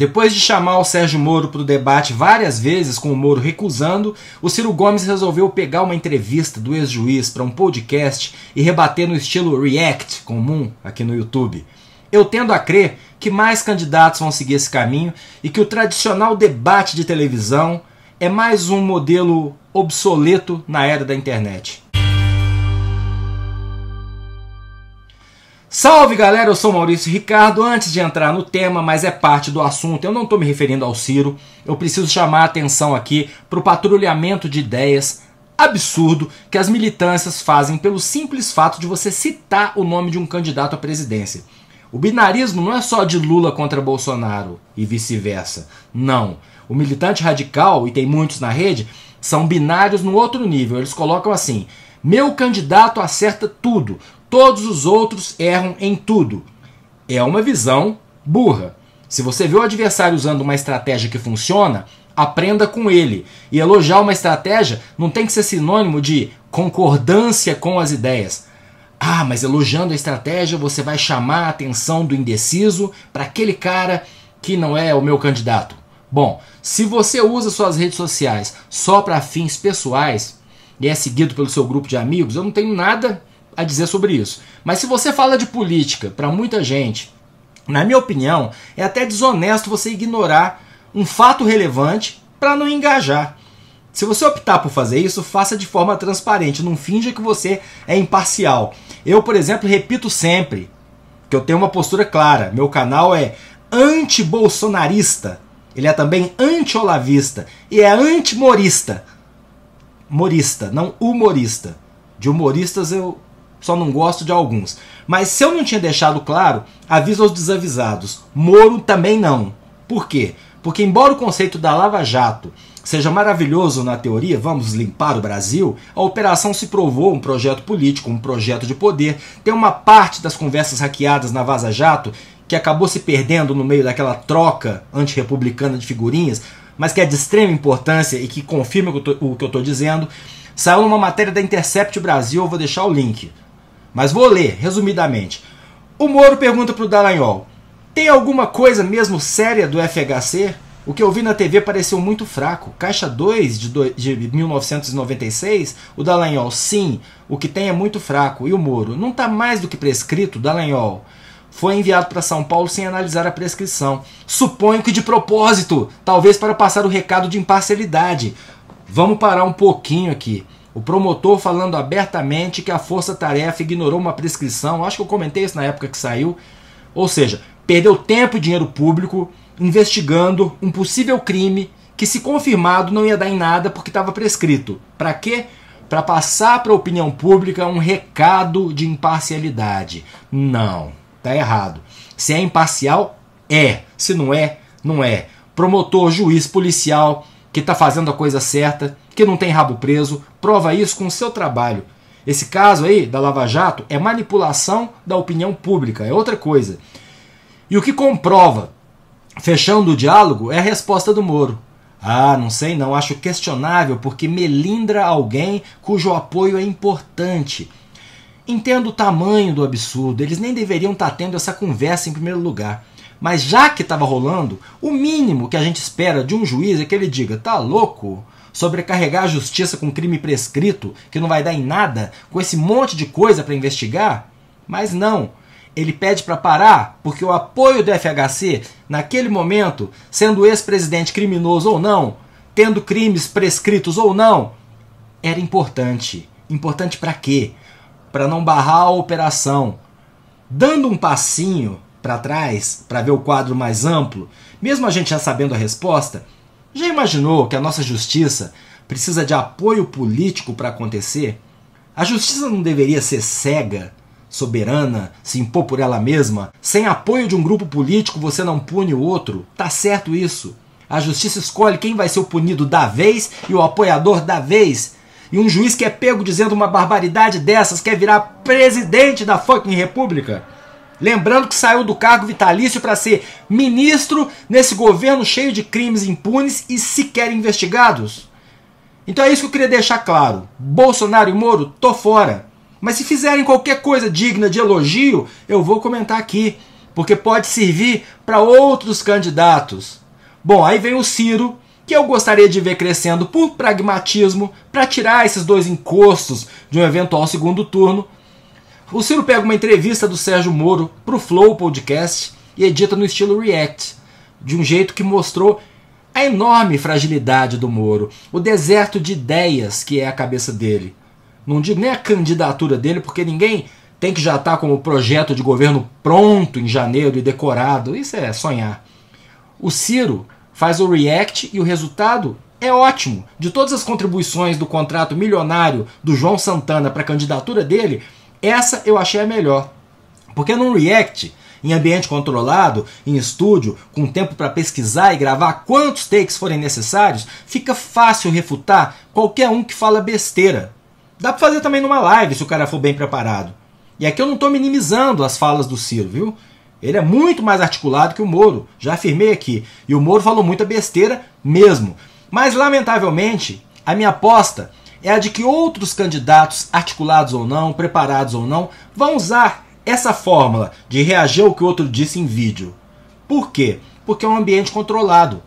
Depois de chamar o Sérgio Moro para o debate várias vezes, com o Moro recusando, o Ciro Gomes resolveu pegar uma entrevista do ex-juiz para um podcast e rebater no estilo React comum aqui no YouTube. Eu tendo a crer que mais candidatos vão seguir esse caminho e que o tradicional debate de televisão é mais um modelo obsoleto na era da internet. Salve galera, eu sou Maurício Ricardo. Antes de entrar no tema, mas é parte do assunto, eu não estou me referindo ao Ciro. Eu preciso chamar a atenção aqui para o patrulhamento de ideias absurdo que as militâncias fazem pelo simples fato de você citar o nome de um candidato à presidência. O binarismo não é só de Lula contra Bolsonaro e vice-versa. Não. O militante radical, e tem muitos na rede, são binários no outro nível. Eles colocam assim: meu candidato acerta tudo. Todos os outros erram em tudo. É uma visão burra. Se você vê o adversário usando uma estratégia que funciona, aprenda com ele. E elogiar uma estratégia não tem que ser sinônimo de concordância com as ideias. Ah, mas elogiando a estratégia você vai chamar a atenção do indeciso para aquele cara que não é o meu candidato. Bom, se você usa suas redes sociais só para fins pessoais e é seguido pelo seu grupo de amigos, eu não tenho nada a dizer sobre isso. Mas se você fala de política para muita gente, na minha opinião, é até desonesto você ignorar um fato relevante para não engajar. Se você optar por fazer isso, faça de forma transparente, não finja que você é imparcial. Eu, por exemplo, repito sempre que eu tenho uma postura clara. Meu canal é anti-bolsonarista. Ele é também anti-olavista e é anti-morista. Morista, não humorista. De humoristas eu só não gosto de alguns. Mas se eu não tinha deixado claro, aviso aos desavisados: Moro também não. Por quê? Porque, embora o conceito da Lava Jato seja maravilhoso na teoria, vamos limpar o Brasil, a operação se provou um projeto político, um projeto de poder. Tem uma parte das conversas hackeadas na Vaza Jato que acabou se perdendo no meio daquela troca antirrepublicana de figurinhas, mas que é de extrema importância e que confirma o que eu estou dizendo. Saiu numa matéria da Intercept Brasil, eu vou deixar o link. Mas vou ler, resumidamente. O Moro pergunta para o Dallagnol: tem alguma coisa mesmo séria do FHC? O que eu vi na TV pareceu muito fraco. Caixa 2 de, do... de 1996, o Dallagnol, sim, o que tem é muito fraco. E o Moro, não está mais do que prescrito, Dallagnol. Foi enviado para São Paulo sem analisar a prescrição. Suponho que de propósito, talvez para passar o recado de imparcialidade. Vamos parar um pouquinho aqui. O promotor falando abertamente que a Força Tarefa ignorou uma prescrição, acho que eu comentei isso na época que saiu. Ou seja, perdeu tempo e dinheiro público investigando um possível crime que, se confirmado, não ia dar em nada porque estava prescrito. Para quê? Para passar para a opinião pública um recado de imparcialidade. Não, tá errado. Se é imparcial, é. Se não é, não é. Promotor, juiz, policial que está fazendo a coisa certa que não tem rabo preso, prova isso com o seu trabalho. Esse caso aí da Lava Jato é manipulação da opinião pública, é outra coisa. E o que comprova, fechando o diálogo, é a resposta do Moro. Ah, não sei não, acho questionável porque melindra alguém cujo apoio é importante. Entendo o tamanho do absurdo, eles nem deveriam estar tá tendo essa conversa em primeiro lugar. Mas já que estava rolando, o mínimo que a gente espera de um juiz é que ele diga: tá louco? Sobrecarregar a justiça com crime prescrito, que não vai dar em nada, com esse monte de coisa para investigar? Mas não. Ele pede para parar porque o apoio do FHC, naquele momento, sendo ex-presidente criminoso ou não, tendo crimes prescritos ou não, era importante. Importante para quê? Para não barrar a operação. Dando um passinho para trás, para ver o quadro mais amplo, mesmo a gente já sabendo a resposta, já imaginou que a nossa justiça precisa de apoio político para acontecer? A justiça não deveria ser cega, soberana, se impor por ela mesma? Sem apoio de um grupo político você não pune o outro? Tá certo isso. A justiça escolhe quem vai ser o punido da vez e o apoiador da vez. E um juiz que é pego dizendo uma barbaridade dessas quer virar presidente da fucking república? Lembrando que saiu do cargo vitalício para ser ministro nesse governo cheio de crimes impunes e sequer investigados. Então é isso que eu queria deixar claro. Bolsonaro e Moro, tô fora. Mas se fizerem qualquer coisa digna de elogio, eu vou comentar aqui, porque pode servir para outros candidatos. Bom, aí vem o Ciro, que eu gostaria de ver crescendo por pragmatismo para tirar esses dois encostos de um eventual segundo turno, o Ciro pega uma entrevista do Sérgio Moro pro Flow Podcast e edita no estilo React, de um jeito que mostrou a enorme fragilidade do Moro, o deserto de ideias que é a cabeça dele. Não digo nem a candidatura dele, porque ninguém tem que já estar tá com o projeto de governo pronto em janeiro e decorado. Isso é sonhar. O Ciro faz o react e o resultado é ótimo. De todas as contribuições do contrato milionário do João Santana para a candidatura dele, essa eu achei a melhor. Porque num React, em ambiente controlado, em estúdio, com tempo para pesquisar e gravar quantos takes forem necessários, fica fácil refutar qualquer um que fala besteira. Dá para fazer também numa live se o cara for bem preparado. E aqui eu não estou minimizando as falas do Ciro, viu? Ele é muito mais articulado que o Moro, já afirmei aqui. E o Moro falou muita besteira mesmo. Mas, lamentavelmente, a minha aposta é a de que outros candidatos, articulados ou não, preparados ou não, vão usar essa fórmula de reagir ao que o outro disse em vídeo. Por quê? Porque é um ambiente controlado.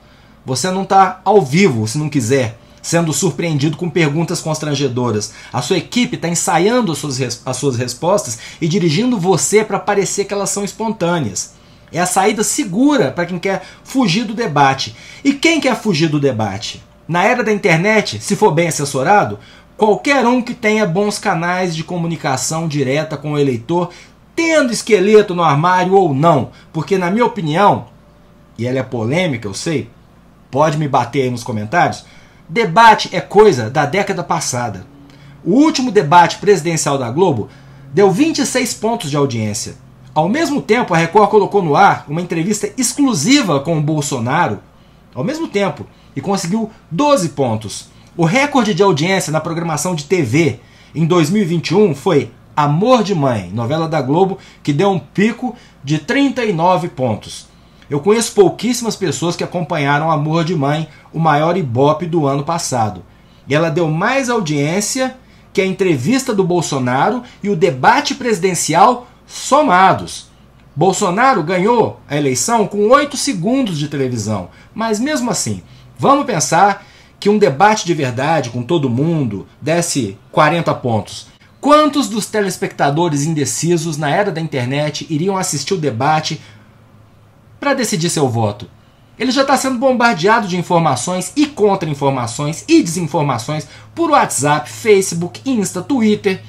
Você não está ao vivo, se não quiser, sendo surpreendido com perguntas constrangedoras. A sua equipe está ensaiando as suas, as suas respostas e dirigindo você para parecer que elas são espontâneas. É a saída segura para quem quer fugir do debate. E quem quer fugir do debate? Na era da internet, se for bem assessorado, qualquer um que tenha bons canais de comunicação direta com o eleitor, tendo esqueleto no armário ou não, porque na minha opinião, e ela é polêmica, eu sei, pode me bater aí nos comentários, debate é coisa da década passada. O último debate presidencial da Globo deu 26 pontos de audiência. Ao mesmo tempo, a Record colocou no ar uma entrevista exclusiva com o Bolsonaro, ao mesmo tempo e conseguiu 12 pontos. O recorde de audiência na programação de TV em 2021 foi Amor de Mãe, novela da Globo, que deu um pico de 39 pontos. Eu conheço pouquíssimas pessoas que acompanharam Amor de Mãe, o maior ibope do ano passado. E ela deu mais audiência que a entrevista do Bolsonaro e o debate presidencial somados. Bolsonaro ganhou a eleição com 8 segundos de televisão, mas mesmo assim, vamos pensar que um debate de verdade com todo mundo desse 40 pontos. Quantos dos telespectadores indecisos na era da internet iriam assistir o debate para decidir seu voto? Ele já está sendo bombardeado de informações e contra-informações e desinformações por WhatsApp, Facebook, Insta, Twitter.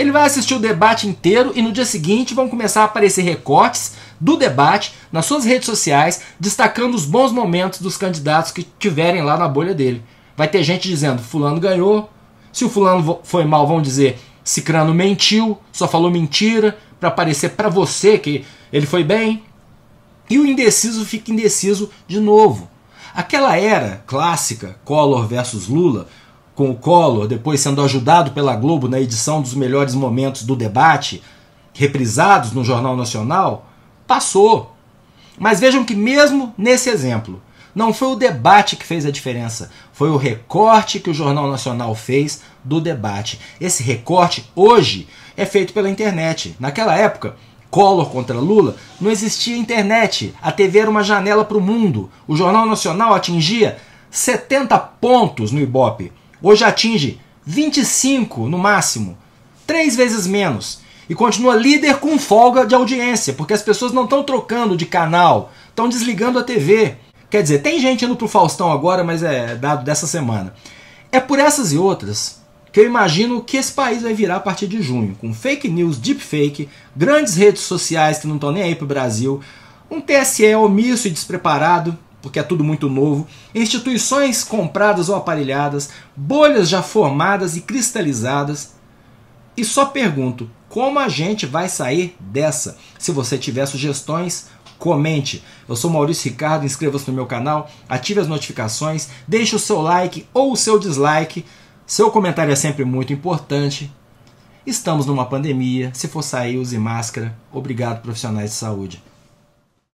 Ele vai assistir o debate inteiro e no dia seguinte vão começar a aparecer recortes do debate nas suas redes sociais, destacando os bons momentos dos candidatos que tiverem lá na bolha dele. Vai ter gente dizendo: Fulano ganhou. Se o Fulano foi mal, vão dizer: Cicrano mentiu, só falou mentira, para aparecer para você que ele foi bem. E o indeciso fica indeciso de novo. Aquela era clássica, Collor versus Lula, com o Collor, depois sendo ajudado pela Globo na edição dos melhores momentos do debate, reprisados no Jornal Nacional, passou. Mas vejam que, mesmo nesse exemplo, não foi o debate que fez a diferença, foi o recorte que o Jornal Nacional fez do debate. Esse recorte, hoje, é feito pela internet. Naquela época, Collor contra Lula, não existia internet. A TV era uma janela para o mundo. O Jornal Nacional atingia 70 pontos no Ibope hoje atinge 25 no máximo, três vezes menos. E continua líder com folga de audiência, porque as pessoas não estão trocando de canal, estão desligando a TV. Quer dizer, tem gente indo pro Faustão agora, mas é dado dessa semana. É por essas e outras que eu imagino que esse país vai virar a partir de junho, com fake news, deepfake, grandes redes sociais que não estão nem aí pro Brasil, um TSE omisso e despreparado, porque é tudo muito novo, instituições compradas ou aparelhadas, bolhas já formadas e cristalizadas. E só pergunto, como a gente vai sair dessa? Se você tiver sugestões, comente. Eu sou Maurício Ricardo, inscreva-se no meu canal, ative as notificações, deixe o seu like ou o seu dislike. Seu comentário é sempre muito importante. Estamos numa pandemia, se for sair, use máscara. Obrigado, profissionais de saúde.